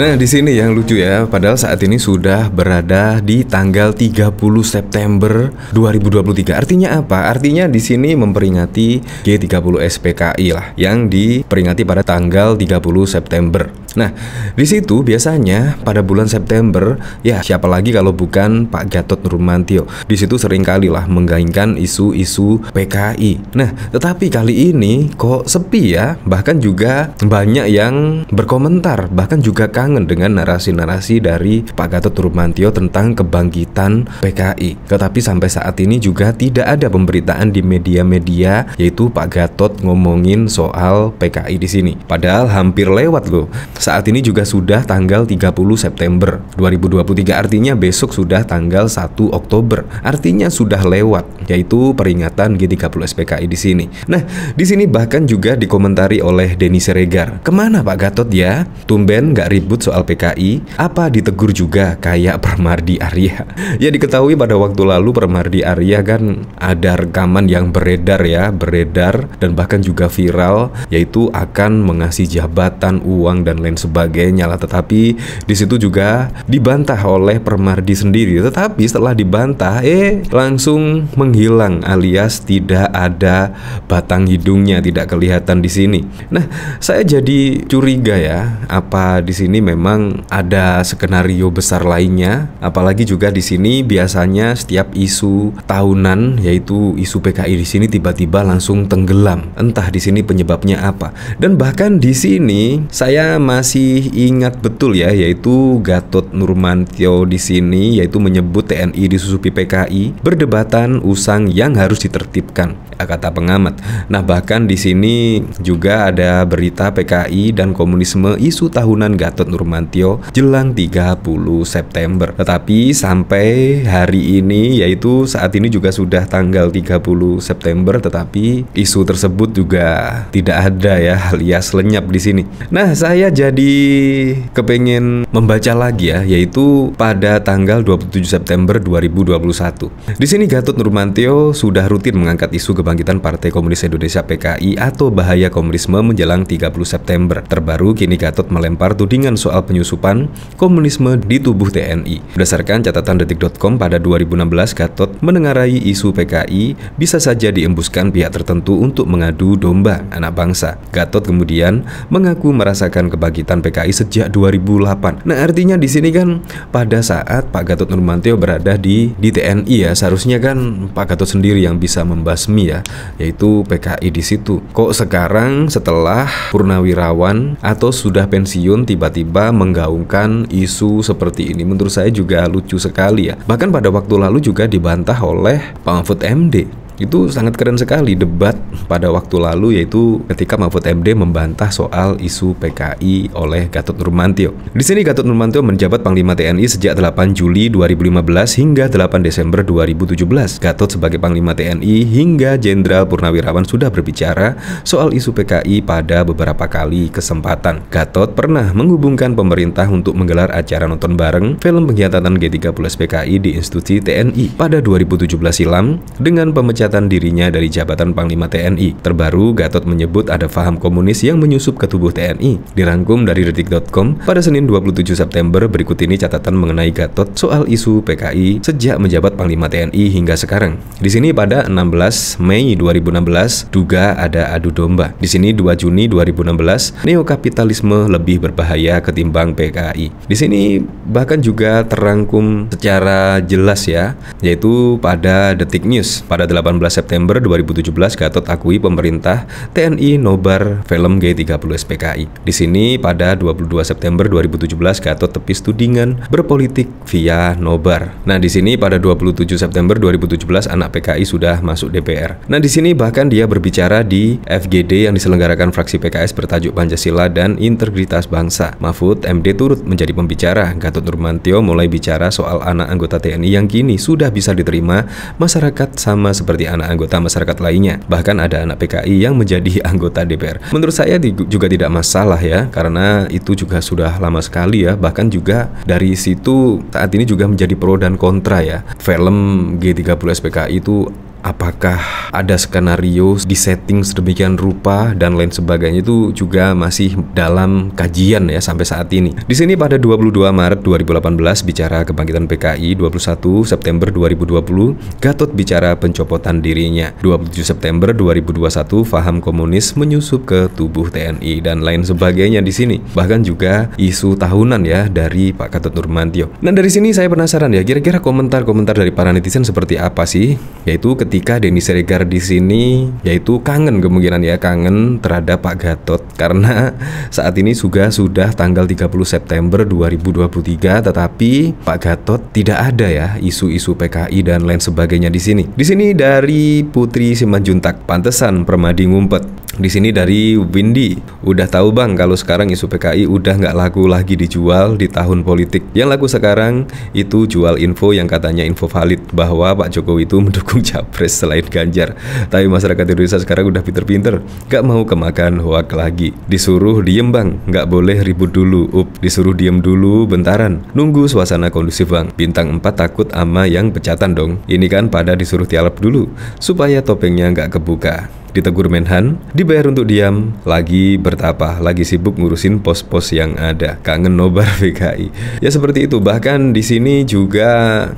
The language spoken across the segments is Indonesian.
Nah, di sini yang lucu ya, padahal saat ini sudah berada di tanggal 30 September 2023. Artinya apa? Artinya di sini memperingati G30 SPKI lah yang diperingati pada tanggal 30 September. Nah, di situ biasanya pada bulan September, ya siapa lagi kalau bukan Pak Gatot Nurmantio. Di situ seringkali lah menggaingkan isu-isu PKI. Nah, tetapi kali ini kok sepi ya, bahkan juga banyak yang berkomentar, bahkan juga kang bertentangan dengan narasi-narasi dari Pak Gatot Turmantio tentang kebangkitan PKI. Tetapi sampai saat ini juga tidak ada pemberitaan di media-media yaitu Pak Gatot ngomongin soal PKI di sini. Padahal hampir lewat loh. Saat ini juga sudah tanggal 30 September 2023 artinya besok sudah tanggal 1 Oktober. Artinya sudah lewat yaitu peringatan G30 SPKI di sini. Nah, di sini bahkan juga dikomentari oleh Denny Siregar. Kemana Pak Gatot ya? Tumben nggak ribut ribut soal PKI, apa ditegur juga kayak Permardi Arya? ya diketahui pada waktu lalu Permardi Arya kan ada rekaman yang beredar ya, beredar dan bahkan juga viral yaitu akan mengasih jabatan, uang dan lain sebagainya lah. Tetapi di situ juga dibantah oleh Permardi sendiri. Tetapi setelah dibantah, eh langsung menghilang alias tidak ada batang hidungnya, tidak kelihatan di sini. Nah, saya jadi curiga ya, apa di sini ini memang ada skenario besar lainnya. Apalagi juga di sini biasanya setiap isu tahunan yaitu isu PKI di sini tiba-tiba langsung tenggelam. Entah di sini penyebabnya apa. Dan bahkan di sini saya masih ingat betul ya yaitu Gatot Nurmantio di sini yaitu menyebut TNI disusupi PKI berdebatan usang yang harus ditertibkan kata pengamat. Nah, bahkan di sini juga ada berita PKI dan komunisme isu tahunan Gatot Nurmantio jelang 30 September. Tetapi sampai hari ini yaitu saat ini juga sudah tanggal 30 September tetapi isu tersebut juga tidak ada ya alias lenyap di sini. Nah, saya jadi kepengen membaca lagi ya yaitu pada tanggal 27 September 2021. Di sini Gatot Nurmantio sudah rutin mengangkat isu kebangsaan Kebangkitan Partai Komunis Indonesia PKI atau bahaya komunisme menjelang 30 September. Terbaru kini Gatot melempar tudingan soal penyusupan komunisme di tubuh TNI. Berdasarkan catatan detik.com pada 2016 Gatot menengarai isu PKI bisa saja diembuskan pihak tertentu untuk mengadu domba anak bangsa. Gatot kemudian mengaku merasakan kebangkitan PKI sejak 2008. Nah, artinya di sini kan pada saat Pak Gatot Nurmantio berada di di TNI ya, seharusnya kan Pak Gatot sendiri yang bisa membasmi ya yaitu PKI di situ. Kok sekarang setelah purnawirawan atau sudah pensiun tiba-tiba menggaungkan isu seperti ini menurut saya juga lucu sekali ya. Bahkan pada waktu lalu juga dibantah oleh Pak Mahfud MD itu sangat keren sekali debat pada waktu lalu yaitu ketika Mahfud MD membantah soal isu PKI oleh Gatot Nurmantio. Di sini Gatot Nurmantio menjabat Panglima TNI sejak 8 Juli 2015 hingga 8 Desember 2017. Gatot sebagai Panglima TNI hingga Jenderal Purnawirawan sudah berbicara soal isu PKI pada beberapa kali kesempatan. Gatot pernah menghubungkan pemerintah untuk menggelar acara nonton bareng film pengkhianatan G30 PKI di Institusi TNI pada 2017 silam dengan pemecatan pemecatan dirinya dari jabatan Panglima TNI. Terbaru, Gatot menyebut ada faham komunis yang menyusup ke tubuh TNI. Dirangkum dari detik.com, pada Senin 27 September berikut ini catatan mengenai Gatot soal isu PKI sejak menjabat Panglima TNI hingga sekarang. Di sini pada 16 Mei 2016, duga ada adu domba. Di sini 2 Juni 2016, neokapitalisme lebih berbahaya ketimbang PKI. Di sini bahkan juga terangkum secara jelas ya, yaitu pada Detik News pada 18 September 2017 Gatot akui pemerintah TNI nobar film G30 SPKI. Di sini pada 22 September 2017 Gatot tepis tudingan berpolitik via nobar. Nah di sini pada 27 September 2017 anak PKI sudah masuk DPR. Nah di sini bahkan dia berbicara di FGD yang diselenggarakan fraksi PKS bertajuk Pancasila dan Integritas Bangsa. Mahfud MD turut menjadi pembicara. Gatot Nurmantio mulai bicara soal anak anggota TNI yang kini sudah bisa diterima masyarakat sama seperti seperti anak anggota masyarakat lainnya. Bahkan ada anak PKI yang menjadi anggota DPR. Menurut saya juga tidak masalah ya, karena itu juga sudah lama sekali ya. Bahkan juga dari situ saat ini juga menjadi pro dan kontra ya. Film G30 SPKI itu apakah ada skenario di setting sedemikian rupa dan lain sebagainya itu juga masih dalam kajian ya sampai saat ini. Di sini pada 22 Maret 2018 bicara kebangkitan PKI, 21 September 2020 Gatot bicara pencopotan dirinya, 27 September 2021 faham komunis menyusup ke tubuh TNI dan lain sebagainya di sini. Bahkan juga isu tahunan ya dari Pak Gatot Nurmantio. Nah dari sini saya penasaran ya kira-kira komentar-komentar dari para netizen seperti apa sih? Yaitu ketika ketika Denny Siregar di sini yaitu kangen kemungkinan ya kangen terhadap Pak Gatot karena saat ini juga sudah tanggal 30 September 2023 tetapi Pak Gatot tidak ada ya isu-isu PKI dan lain sebagainya di sini. Di sini dari Putri Simanjuntak pantesan Permadi ngumpet di sini dari Windy. Udah tahu bang kalau sekarang isu PKI udah nggak laku lagi dijual di tahun politik. Yang laku sekarang itu jual info yang katanya info valid bahwa Pak Jokowi itu mendukung Capres selain Ganjar. Tapi masyarakat Indonesia sekarang udah pinter-pinter, nggak mau kemakan hoak lagi. Disuruh diem bang, nggak boleh ribut dulu. Up, disuruh diem dulu bentaran. Nunggu suasana kondusif bang. Bintang 4 takut ama yang pecatan dong. Ini kan pada disuruh tialap dulu supaya topengnya nggak kebuka ditegur Menhan, dibayar untuk diam, lagi bertapa, lagi sibuk ngurusin pos-pos yang ada. Kangen nobar VKI. Ya seperti itu. Bahkan di sini juga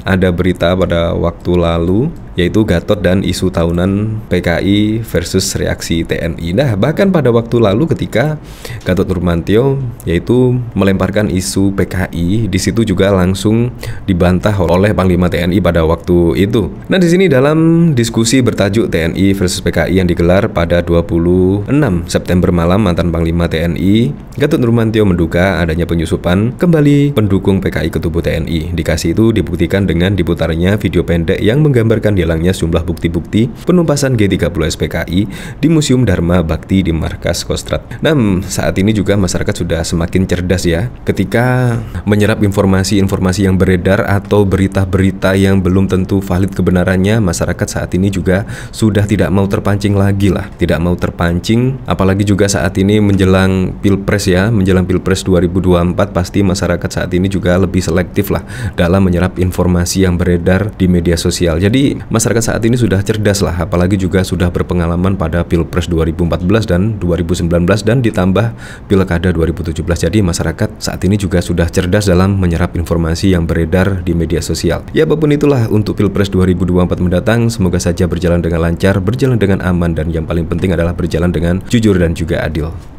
ada berita pada waktu lalu yaitu Gatot dan isu tahunan PKI versus reaksi TNI. Nah, bahkan pada waktu lalu ketika Gatot Nurmantio yaitu melemparkan isu PKI, di situ juga langsung dibantah oleh Panglima TNI pada waktu itu. Nah, di sini dalam diskusi bertajuk TNI versus PKI yang digelar pada 26 September malam mantan Panglima TNI, Gatot Nurmantio menduga adanya penyusupan kembali pendukung PKI ke tubuh TNI. Dikasih itu dibuktikan dengan diputarnya video pendek yang menggambarkan hilangnya jumlah bukti-bukti penumpasan G30 SPKI di Museum Dharma Bakti di markas Kostrad. Nah, saat ini juga masyarakat sudah semakin cerdas ya ketika menyerap informasi-informasi yang beredar atau berita-berita yang belum tentu valid kebenarannya, masyarakat saat ini juga sudah tidak mau terpancing lagi lah, tidak mau terpancing apalagi juga saat ini menjelang Pilpres ya, menjelang Pilpres 2024 pasti masyarakat saat ini juga lebih selektif lah dalam menyerap informasi yang beredar di media sosial. Jadi masyarakat saat ini sudah cerdas lah, apalagi juga sudah berpengalaman pada Pilpres 2014 dan 2019 dan ditambah Pilkada 2017. Jadi masyarakat saat ini juga sudah cerdas dalam menyerap informasi yang beredar di media sosial. Ya apapun itulah untuk Pilpres 2024 mendatang, semoga saja berjalan dengan lancar, berjalan dengan aman dan yang paling penting adalah berjalan dengan jujur dan juga adil.